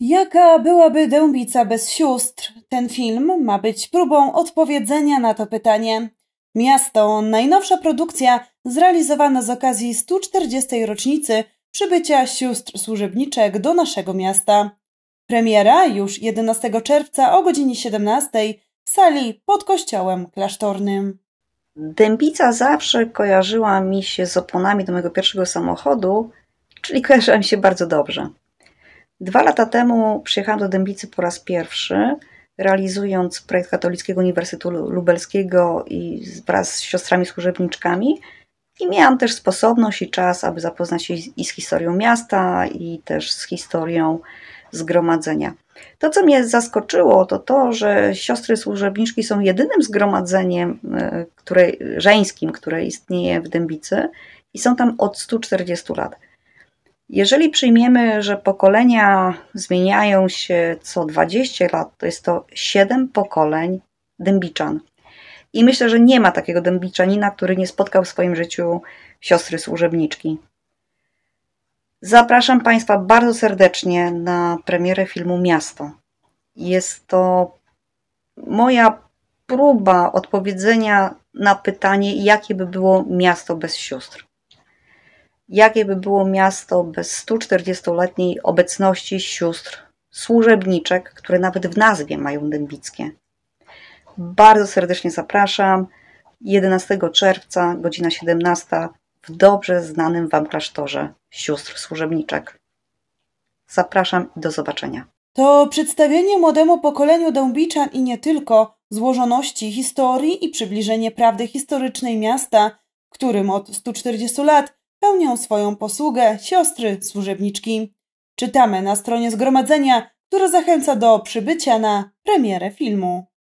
Jaka byłaby dębica bez sióstr? Ten film ma być próbą odpowiedzenia na to pytanie. Miasto, najnowsza produkcja zrealizowana z okazji 140. rocznicy przybycia sióstr służebniczek do naszego miasta. Premiera już 11 czerwca o godzinie 17 w sali pod kościołem klasztornym. Dębica zawsze kojarzyła mi się z oponami do mojego pierwszego samochodu, czyli kojarzyła mi się bardzo dobrze. Dwa lata temu przyjechałam do Dębicy po raz pierwszy, realizując projekt Katolickiego Uniwersytetu Lubelskiego i wraz z siostrami służebniczkami. I miałam też sposobność i czas, aby zapoznać się i z historią miasta, i też z historią zgromadzenia. To, co mnie zaskoczyło, to to, że siostry służebniczki są jedynym zgromadzeniem e, które, żeńskim, które istnieje w Dębicy i są tam od 140 lat. Jeżeli przyjmiemy, że pokolenia zmieniają się co 20 lat, to jest to 7 pokoleń dębiczan. I myślę, że nie ma takiego dębiczanina, który nie spotkał w swoim życiu siostry służebniczki. Zapraszam Państwa bardzo serdecznie na premierę filmu Miasto. Jest to moja próba odpowiedzenia na pytanie, jakie by było miasto bez sióstr jakie by było miasto bez 140-letniej obecności sióstr, służebniczek, które nawet w nazwie mają dębickie. Bardzo serdecznie zapraszam. 11 czerwca, godzina 17 w dobrze znanym Wam klasztorze sióstr służebniczek. Zapraszam i do zobaczenia. To przedstawienie młodemu pokoleniu Dąbiczan i nie tylko złożoności historii i przybliżenie prawdy historycznej miasta, którym od 140 lat pełnią swoją posługę siostry służebniczki. Czytamy na stronie zgromadzenia, które zachęca do przybycia na premierę filmu.